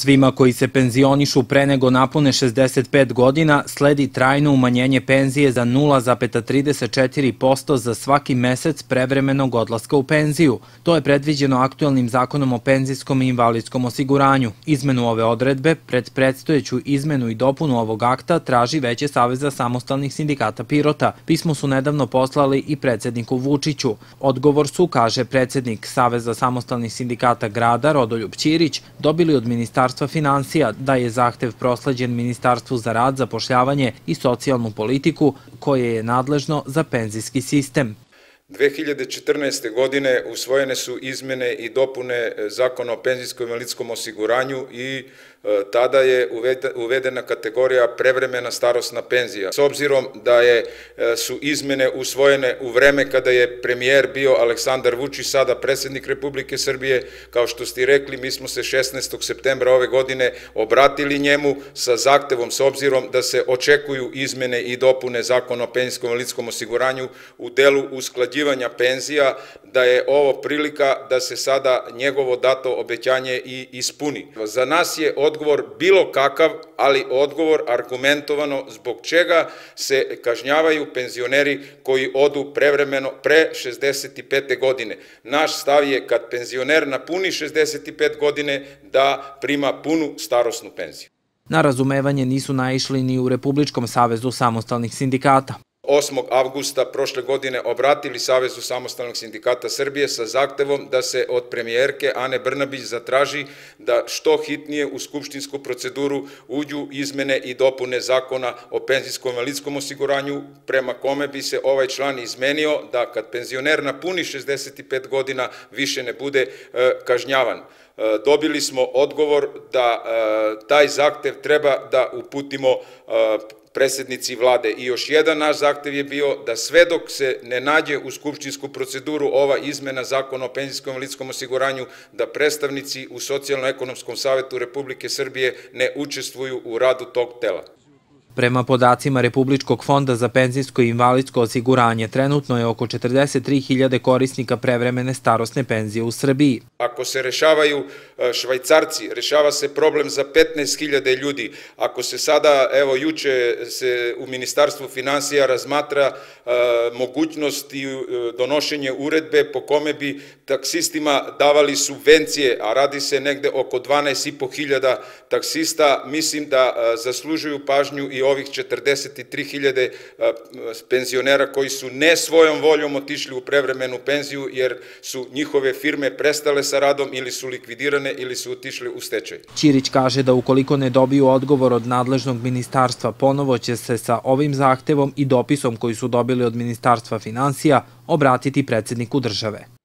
Svima koji se penzionišu pre nego napune 65 godina sledi trajno umanjenje penzije za 0,34% za svaki mesec prevremenog odlaska u penziju. To je predviđeno aktuelnim zakonom o penzijskom i invalidskom osiguranju. Izmenu ove odredbe pred predstojeću izmenu i dopunu ovog akta traži Veće Saveza samostalnih sindikata Pirota. Pismo su nedavno poslali i predsedniku Vučiću. Odgovor su, kaže predsednik Saveza samostalnih sindikata grada Rodoljub Ćirić, dobili od ministarstva Ministarstva financija da je zahtev proslađen Ministarstvu za rad, zapošljavanje i socijalnu politiku koje je nadležno za penzijski sistem. 2014. godine usvojene su izmene i dopune e, zakona o penzijskom i invalidskom osiguranju i e, tada je uvedena kategorija prevremena starostna penzija. S obzirom da je, e, su izmene usvojene u vreme kada je premijer bio Aleksandar Vučić, sada predsednik Republike Srbije, kao što ste rekli, mi smo se 16. septembra ove godine obratili njemu sa zaktevom, s obzirom da se očekuju izmene i dopune zakona o penzijskom i invalidskom osiguranju u delu usklađenja usklađivanja penzija, da je ovo prilika da se sada njegovo dato obećanje i ispuni. Za nas je odgovor bilo kakav, ali odgovor argumentovano zbog čega se kažnjavaju penzioneri koji odu prevremeno pre 65. godine. Naš stav je kad penzioner napuni 65 godine da prima punu starosnu penziju. Na razumevanje nisu naišli ni u Republičkom savezu samostalnih sindikata. 8. avgusta prošle godine obratili Savezu samostalnog sindikata Srbije sa zahtevom da se od premijerke Ane Brnabić zatraži da što hitnije u skupštinsku proceduru uđu izmene i dopune zakona o penzijskom invalidskom osiguranju, prema kome bi se ovaj član izmenio da kad penzioner napuni 65 godina više ne bude e, kažnjavan e, dobili smo odgovor da e, taj zaktev treba da uputimo predsednici vlade. I još jedan naš zahtev je bio da sve dok se ne nađe u skupštinsku proceduru ova izmena zakona o penzijskom i lidskom osiguranju, da predstavnici u Socijalno-ekonomskom savetu Republike Srbije ne učestvuju u radu tog tela. Prema podacima Republičkog fonda za penzijsko i invalidsko osiguranje, trenutno je oko 43.000 korisnika prevremene starosne penzije u Srbiji. Ako se rešavaju e, švajcarci, rešava se problem za 15.000 ljudi. Ako se sada, evo juče se u Ministarstvu financija razmatra e, mogućnost i e, donošenje uredbe po kome bi taksistima davali subvencije, a radi se negde oko 12.500 taksista, mislim da zaslužuju pažnju i ovih 43.000 eh, penzionera koji su ne svojom voljom otišli u prevremenu penziju jer su njihove firme prestale sa radom ili su likvidirane ili su otišle u stečaj. Ćirić kaže da ukoliko ne dobiju odgovor od nadležnog ministarstva, ponovo će se sa ovim zahtevom i dopisom koji su dobili od Ministarstva financija obratiti predsedniku države.